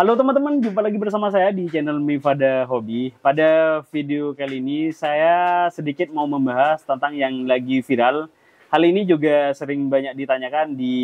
Halo teman-teman, jumpa lagi bersama saya di channel Mi Hobi. Pada video kali ini saya sedikit mau membahas tentang yang lagi viral. Hal ini juga sering banyak ditanyakan di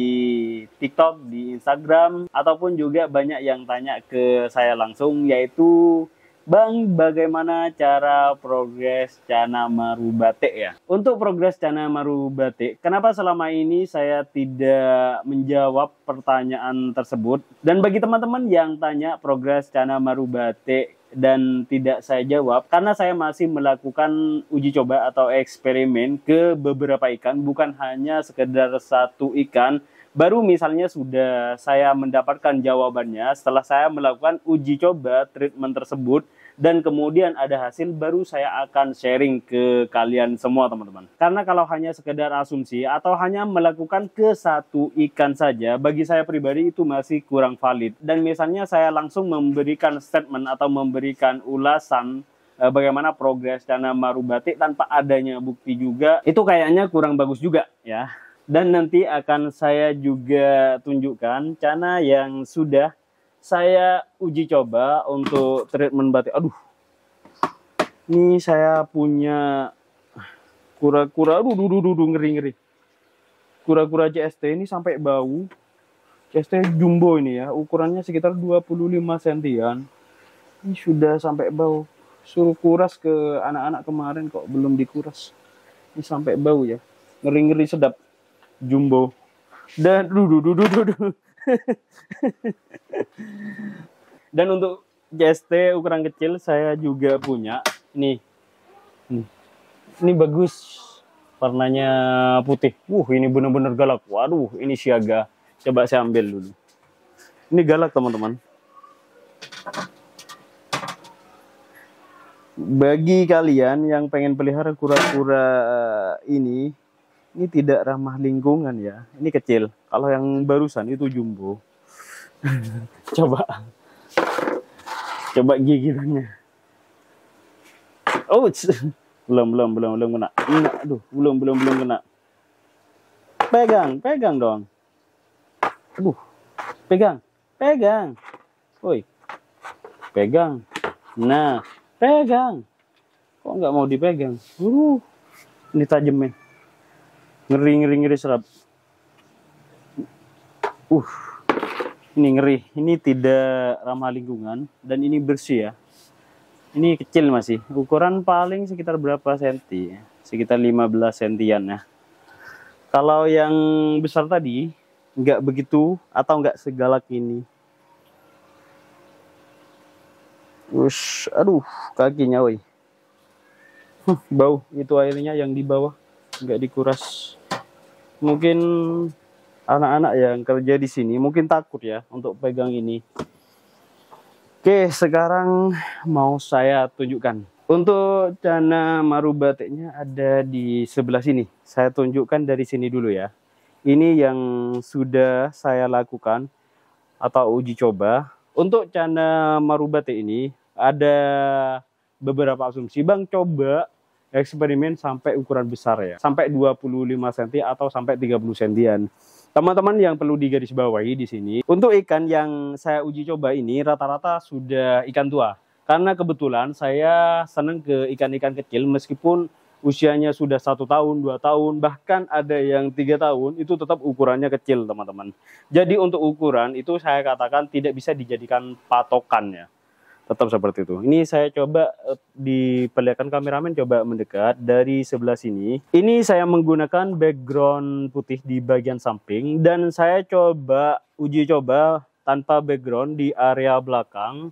TikTok, di Instagram, ataupun juga banyak yang tanya ke saya langsung, yaitu Bang, bagaimana cara progres Cana Marubate ya? Untuk progres Cana Marubate, kenapa selama ini saya tidak menjawab pertanyaan tersebut? Dan bagi teman-teman yang tanya progres Cana Marubate dan tidak saya jawab karena saya masih melakukan uji coba atau eksperimen ke beberapa ikan bukan hanya sekedar satu ikan Baru misalnya sudah saya mendapatkan jawabannya setelah saya melakukan uji coba treatment tersebut dan kemudian ada hasil baru saya akan sharing ke kalian semua teman-teman. Karena kalau hanya sekedar asumsi atau hanya melakukan ke satu ikan saja bagi saya pribadi itu masih kurang valid. Dan misalnya saya langsung memberikan statement atau memberikan ulasan eh, bagaimana progres dana marubatik tanpa adanya bukti juga itu kayaknya kurang bagus juga ya dan nanti akan saya juga tunjukkan cana yang sudah saya uji coba untuk treatment batik. Aduh, ini saya punya kura-kura, aduh, duh, duh, duh, ngeri, ngeri. Kura-kura CST ini sampai bau. CST jumbo ini ya, ukurannya sekitar 25 cm. Ini sudah sampai bau. Suruh kuras ke anak-anak kemarin kok belum dikuras. Ini sampai bau ya. Ngeri-ngeri sedap jumbo dan dudu dudu dudu dan untuk GST ukuran kecil saya juga punya ini ini, hmm. ini bagus warnanya putih uh ini bener-bener galak waduh ini siaga coba saya ambil dulu ini galak teman-teman bagi kalian yang pengen pelihara kura-kura eh, ini ini tidak ramah lingkungan ya. Ini kecil. Kalau yang barusan itu jumbo. coba. Coba gigitannya. Oh, belum belum belum belum kena. kena. Aduh, belum belum belum kena. Pegang, pegang dong. Aduh. Pegang, pegang. Woi. Pegang. Nah, pegang. Kok nggak mau dipegang? Uh, ini tajamnya ngeri ngeri ngeri serap uh ini ngeri ini tidak ramah lingkungan dan ini bersih ya ini kecil masih ukuran paling sekitar berapa senti sekitar 15 sentian ya kalau yang besar tadi nggak begitu atau nggak segalak ini Ush, aduh kakinya woi huh, bau itu airnya yang di bawah nggak dikuras mungkin anak-anak ya yang kerja di sini mungkin takut ya untuk pegang ini oke sekarang mau saya tunjukkan untuk cana maru batiknya ada di sebelah sini saya tunjukkan dari sini dulu ya ini yang sudah saya lakukan atau uji coba untuk cana maru batik ini ada beberapa asumsi bang coba eksperimen sampai ukuran besar ya, sampai 25 cm atau sampai 30 cm. Teman-teman yang perlu digarisbawahi di sini, untuk ikan yang saya uji coba ini rata-rata sudah ikan tua. Karena kebetulan saya senang ke ikan-ikan kecil meskipun usianya sudah satu tahun, dua tahun, bahkan ada yang tiga tahun itu tetap ukurannya kecil teman-teman. Jadi untuk ukuran itu saya katakan tidak bisa dijadikan patokan ya tetap seperti itu. Ini saya coba eh, diperlihatkan kameramen coba mendekat dari sebelah sini. Ini saya menggunakan background putih di bagian samping dan saya coba uji coba tanpa background di area belakang.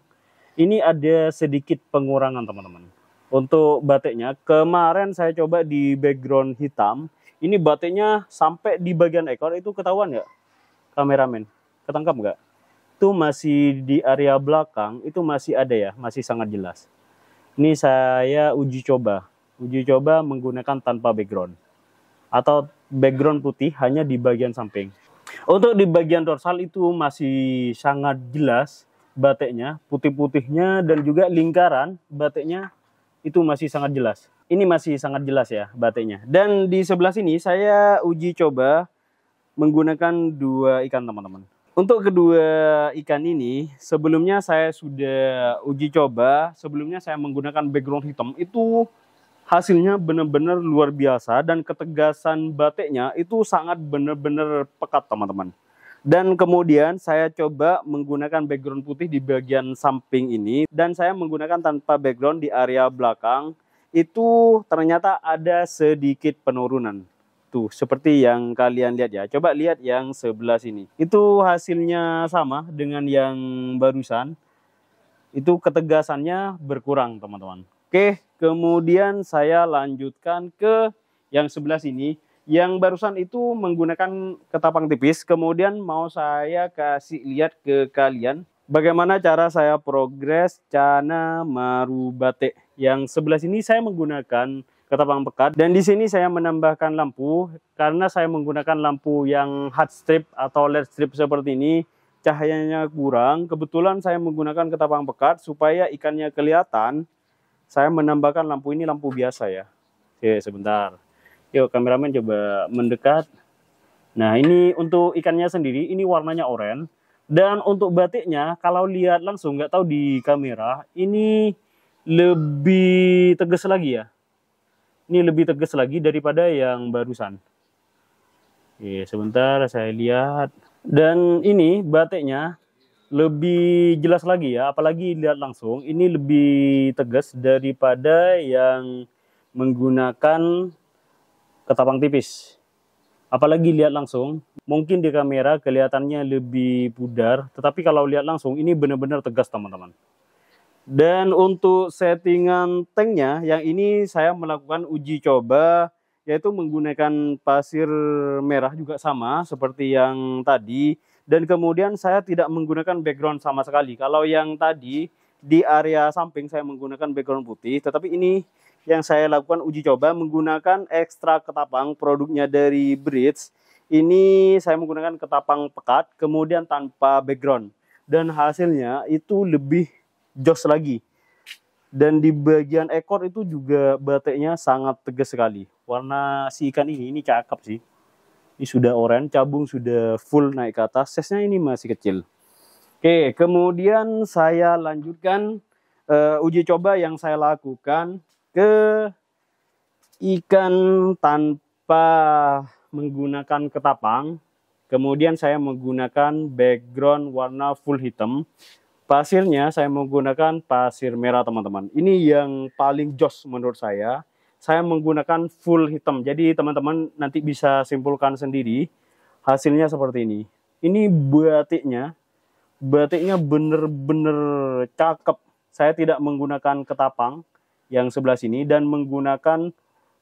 Ini ada sedikit pengurangan teman-teman. Untuk batiknya, kemarin saya coba di background hitam. Ini batiknya sampai di bagian ekor itu ketahuan nggak? Kameramen, ketangkap nggak? itu masih di area belakang itu masih ada ya, masih sangat jelas. Ini saya uji coba, uji coba menggunakan tanpa background atau background putih hanya di bagian samping. Untuk di bagian dorsal itu masih sangat jelas batiknya, putih-putihnya dan juga lingkaran batiknya itu masih sangat jelas. Ini masih sangat jelas ya batiknya. Dan di sebelah sini saya uji coba menggunakan dua ikan teman-teman. Untuk kedua ikan ini, sebelumnya saya sudah uji coba, sebelumnya saya menggunakan background hitam, itu hasilnya benar-benar luar biasa dan ketegasan batiknya itu sangat benar-benar pekat teman-teman. Dan kemudian saya coba menggunakan background putih di bagian samping ini dan saya menggunakan tanpa background di area belakang itu ternyata ada sedikit penurunan itu seperti yang kalian lihat ya. Coba lihat yang sebelah sini. Itu hasilnya sama dengan yang barusan. Itu ketegasannya berkurang, teman-teman. Oke, kemudian saya lanjutkan ke yang sebelah sini. Yang barusan itu menggunakan ketapang tipis. Kemudian mau saya kasih lihat ke kalian bagaimana cara saya progres Cana Marubate. Yang sebelah sini saya menggunakan ketapang pekat. Dan di sini saya menambahkan lampu karena saya menggunakan lampu yang hard strip atau LED strip seperti ini. Cahayanya kurang, kebetulan saya menggunakan ketapang pekat supaya ikannya kelihatan. Saya menambahkan lampu ini lampu biasa ya. Oke, sebentar. Yuk, kameramen coba mendekat. Nah, ini untuk ikannya sendiri, ini warnanya oranye. Dan untuk batiknya, kalau lihat langsung, nggak tahu di kamera, ini lebih tegas lagi ya ini lebih tegas lagi daripada yang barusan. Oke, sebentar saya lihat. Dan ini bateknya lebih jelas lagi ya, apalagi lihat langsung. Ini lebih tegas daripada yang menggunakan ketapang tipis. Apalagi lihat langsung, mungkin di kamera kelihatannya lebih pudar, tetapi kalau lihat langsung ini benar-benar tegas teman-teman. Dan untuk settingan tanknya, yang ini saya melakukan uji coba yaitu menggunakan pasir merah juga sama seperti yang tadi dan kemudian saya tidak menggunakan background sama sekali. Kalau yang tadi di area samping saya menggunakan background putih, tetapi ini yang saya lakukan uji coba menggunakan ekstrak ketapang produknya dari Bridge. Ini saya menggunakan ketapang pekat kemudian tanpa background dan hasilnya itu lebih jos lagi. Dan di bagian ekor itu juga bateknya sangat tegas sekali. Warna si ikan ini, ini cakep sih. Ini sudah oranye, cabung sudah full naik ke atas. Sesnya ini masih kecil. Oke, kemudian saya lanjutkan uh, uji coba yang saya lakukan ke ikan tanpa menggunakan ketapang. Kemudian saya menggunakan background warna full hitam Pasirnya saya menggunakan pasir merah teman-teman. Ini yang paling jos menurut saya. Saya menggunakan full hitam. Jadi teman-teman nanti bisa simpulkan sendiri hasilnya seperti ini. Ini batiknya. Batiknya bener-bener cakep. Saya tidak menggunakan ketapang yang sebelah sini dan menggunakan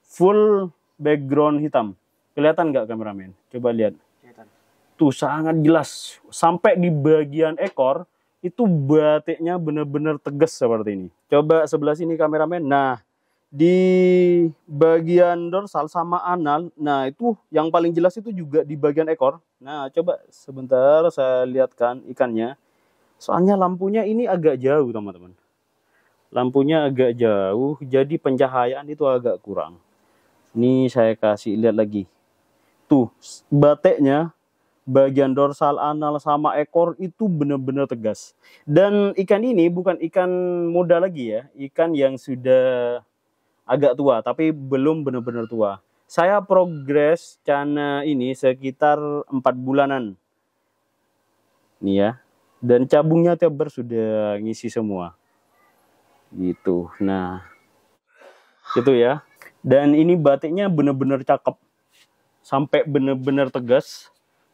full background hitam. Kelihatan nggak kameramen? Coba lihat. Kelihatan. Tuh sangat jelas. Sampai di bagian ekor itu batiknya benar-benar tegas seperti ini. Coba sebelah sini kameramen. Nah, di bagian dorsal sama anal, nah itu yang paling jelas itu juga di bagian ekor. Nah, coba sebentar saya lihatkan ikannya. Soalnya lampunya ini agak jauh, teman-teman. Lampunya agak jauh, jadi pencahayaan itu agak kurang. Ini saya kasih lihat lagi. Tuh, bateknya bagian dorsal anal sama ekor itu benar-benar tegas. Dan ikan ini bukan ikan muda lagi ya, ikan yang sudah agak tua tapi belum benar-benar tua. Saya progres cana ini sekitar 4 bulanan. Nih ya. Dan cabungnya tebar sudah ngisi semua. Gitu. Nah. Gitu ya. Dan ini batiknya benar-benar cakep. Sampai benar-benar tegas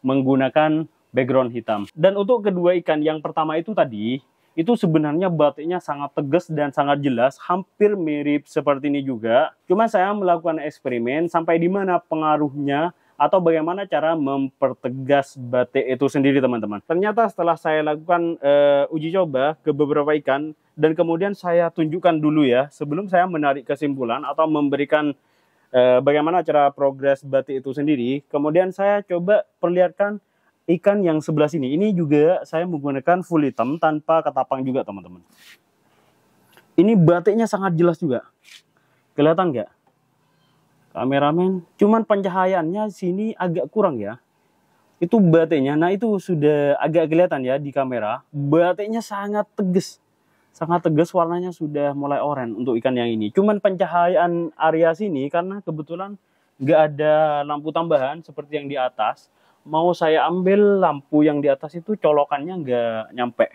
menggunakan background hitam. Dan untuk kedua ikan yang pertama itu tadi, itu sebenarnya batiknya sangat tegas dan sangat jelas, hampir mirip seperti ini juga. Cuma saya melakukan eksperimen sampai di mana pengaruhnya atau bagaimana cara mempertegas batik itu sendiri teman-teman. Ternyata setelah saya lakukan e, uji coba ke beberapa ikan dan kemudian saya tunjukkan dulu ya sebelum saya menarik kesimpulan atau memberikan e, bagaimana cara progres batik itu sendiri. Kemudian saya coba perlihatkan ikan yang sebelah sini. Ini juga saya menggunakan full hitam tanpa ketapang juga teman-teman. Ini batiknya sangat jelas juga. Kelihatan nggak? Kameramen, cuman pencahayaannya sini agak kurang ya. Itu batiknya, nah itu sudah agak kelihatan ya di kamera. Batiknya sangat tegas sangat tegas warnanya sudah mulai oranye untuk ikan yang ini. Cuman pencahayaan area sini karena kebetulan nggak ada lampu tambahan seperti yang di atas. Mau saya ambil lampu yang di atas itu colokannya nggak nyampe.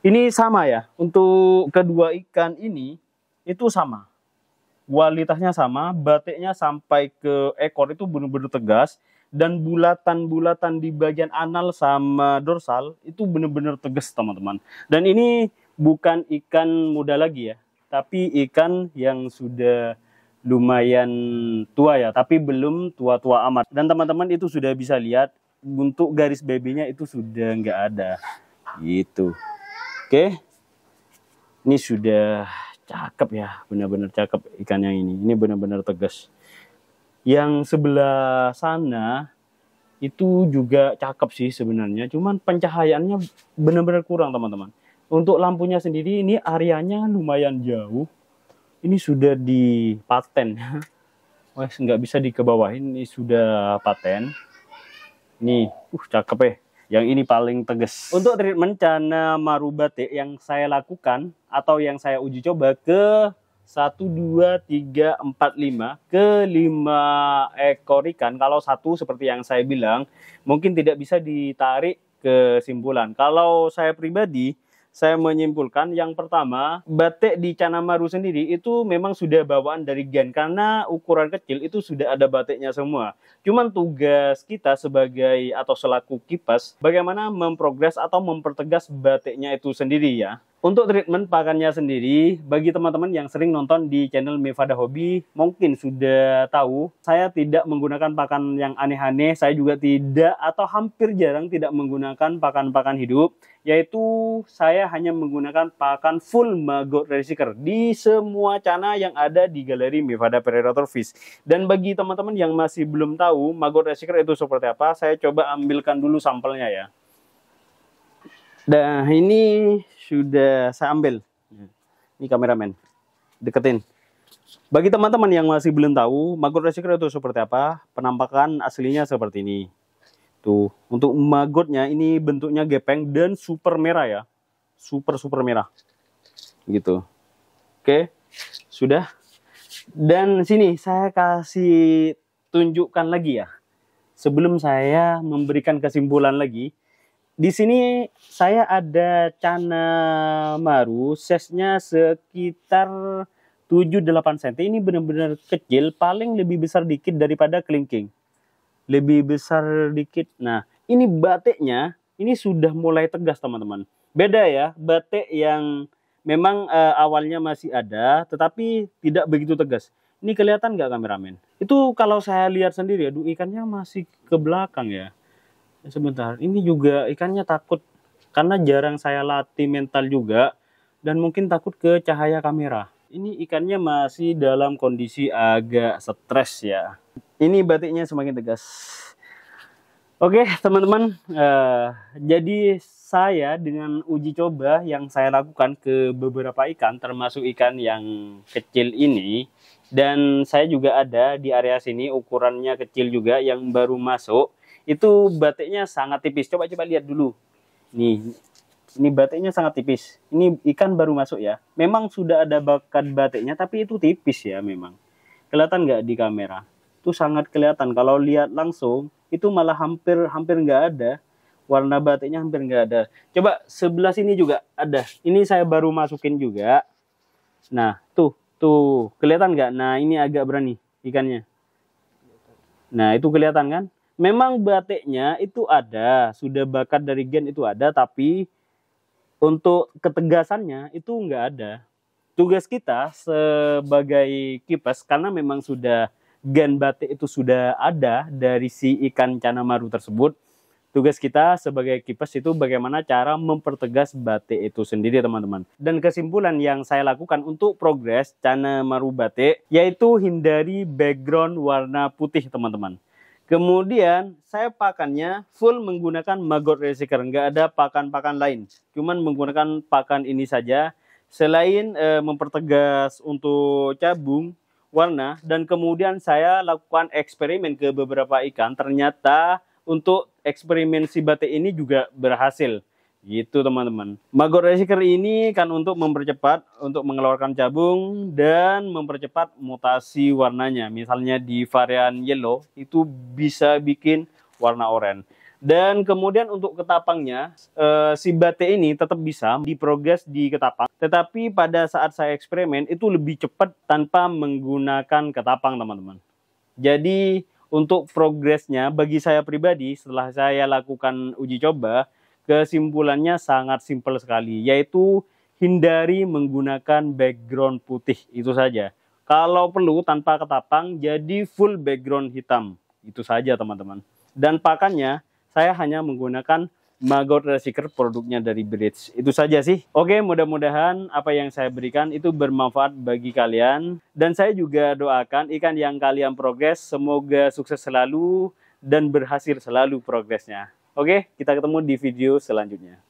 Ini sama ya, untuk kedua ikan ini itu sama. Kualitasnya sama, batiknya sampai ke ekor itu benar-benar tegas. Dan bulatan-bulatan di bagian anal sama dorsal itu benar-benar tegas teman-teman. Dan ini bukan ikan muda lagi ya, tapi ikan yang sudah lumayan tua ya, tapi belum tua-tua amat. Dan teman-teman itu sudah bisa lihat untuk garis babynya itu sudah nggak ada, gitu. Oke, ini sudah cakep ya, benar-benar cakep ikan yang ini. Ini benar-benar tegas. Yang sebelah sana itu juga cakep sih sebenarnya, cuman pencahayaannya benar-benar kurang teman-teman. Untuk lampunya sendiri ini areanya lumayan jauh. Ini sudah di paten Wes nggak bisa dikebawahin, ini sudah paten. Nih, uh cakep ya. Eh. Yang ini paling tegas. Untuk treatment cana marubate yang saya lakukan atau yang saya uji coba ke 1, 2, 3, 4, 5 ke 5 ekor ikan. Kalau satu seperti yang saya bilang, mungkin tidak bisa ditarik kesimpulan. Kalau saya pribadi, saya menyimpulkan yang pertama, batik di Canamaru sendiri itu memang sudah bawaan dari Gen karena ukuran kecil itu sudah ada batiknya semua. Cuman tugas kita sebagai atau selaku kipas bagaimana memprogres atau mempertegas batiknya itu sendiri ya. Untuk treatment pakannya sendiri, bagi teman-teman yang sering nonton di channel Mevada Hobi, mungkin sudah tahu, saya tidak menggunakan pakan yang aneh-aneh, saya juga tidak atau hampir jarang tidak menggunakan pakan-pakan hidup, yaitu saya hanya menggunakan pakan full maggot resiker di semua cana yang ada di galeri Mevada Predator Fish. Dan bagi teman-teman yang masih belum tahu maggot resiker itu seperti apa, saya coba ambilkan dulu sampelnya ya. Nah, ini sudah saya ambil. Hmm. Ini kameramen. Deketin. Bagi teman-teman yang masih belum tahu, maggot rescuer itu seperti apa, penampakan aslinya seperti ini. Tuh, untuk maggotnya ini bentuknya gepeng dan super merah ya. Super super merah. Gitu. Oke. Sudah. Dan sini saya kasih tunjukkan lagi ya. Sebelum saya memberikan kesimpulan lagi, di sini saya ada cana maru, size-nya sekitar 7-8 cm. Ini benar-benar kecil, paling lebih besar dikit daripada kelingking. Lebih besar dikit. Nah, ini batiknya, ini sudah mulai tegas teman-teman. Beda ya, batik yang memang uh, awalnya masih ada, tetapi tidak begitu tegas. Ini kelihatan nggak kameramen? Itu kalau saya lihat sendiri, aduh ya, ikannya masih ke belakang ya sebentar ini juga ikannya takut karena jarang saya latih mental juga dan mungkin takut ke cahaya kamera ini ikannya masih dalam kondisi agak stres ya ini batiknya semakin tegas Oke teman-teman, uh, jadi saya dengan uji coba yang saya lakukan ke beberapa ikan, termasuk ikan yang kecil ini, dan saya juga ada di area sini ukurannya kecil juga yang baru masuk. Itu batiknya sangat tipis. Coba coba lihat dulu. Nih, ini batiknya sangat tipis. Ini ikan baru masuk ya. Memang sudah ada bakat batiknya, tapi itu tipis ya memang. Kelihatan nggak di kamera? Itu sangat kelihatan. Kalau lihat langsung, itu malah hampir hampir nggak ada. Warna batiknya hampir nggak ada. Coba sebelah sini juga ada. Ini saya baru masukin juga. Nah, tuh, tuh. Kelihatan nggak? Nah, ini agak berani ikannya. Nah, itu kelihatan kan? memang batiknya itu ada, sudah bakat dari gen itu ada, tapi untuk ketegasannya itu nggak ada. Tugas kita sebagai kipas karena memang sudah gen batik itu sudah ada dari si ikan cana maru tersebut. Tugas kita sebagai kipas itu bagaimana cara mempertegas batik itu sendiri teman-teman. Dan kesimpulan yang saya lakukan untuk progres cana maru batik yaitu hindari background warna putih teman-teman Kemudian saya pakannya full menggunakan maggot reseker, nggak ada pakan-pakan lain. Cuman menggunakan pakan ini saja. Selain e, mempertegas untuk cabung, warna, dan kemudian saya lakukan eksperimen ke beberapa ikan. Ternyata untuk eksperimen si batik ini juga berhasil. Gitu teman-teman. Resiker ini kan untuk mempercepat, untuk mengeluarkan cabung dan mempercepat mutasi warnanya. Misalnya di varian yellow itu bisa bikin warna oranye. Dan kemudian untuk ketapangnya, e, si bate ini tetap bisa diprogres di ketapang. Tetapi pada saat saya eksperimen itu lebih cepat tanpa menggunakan ketapang teman-teman. Jadi untuk progresnya bagi saya pribadi setelah saya lakukan uji coba, kesimpulannya sangat simpel sekali, yaitu hindari menggunakan background putih, itu saja. Kalau perlu tanpa ketapang, jadi full background hitam, itu saja teman-teman. Dan pakannya, saya hanya menggunakan Magot Resiker produknya dari Bridge. Itu saja sih. Oke, mudah-mudahan apa yang saya berikan itu bermanfaat bagi kalian. Dan saya juga doakan ikan yang kalian progres semoga sukses selalu dan berhasil selalu progresnya. Oke, kita ketemu di video selanjutnya.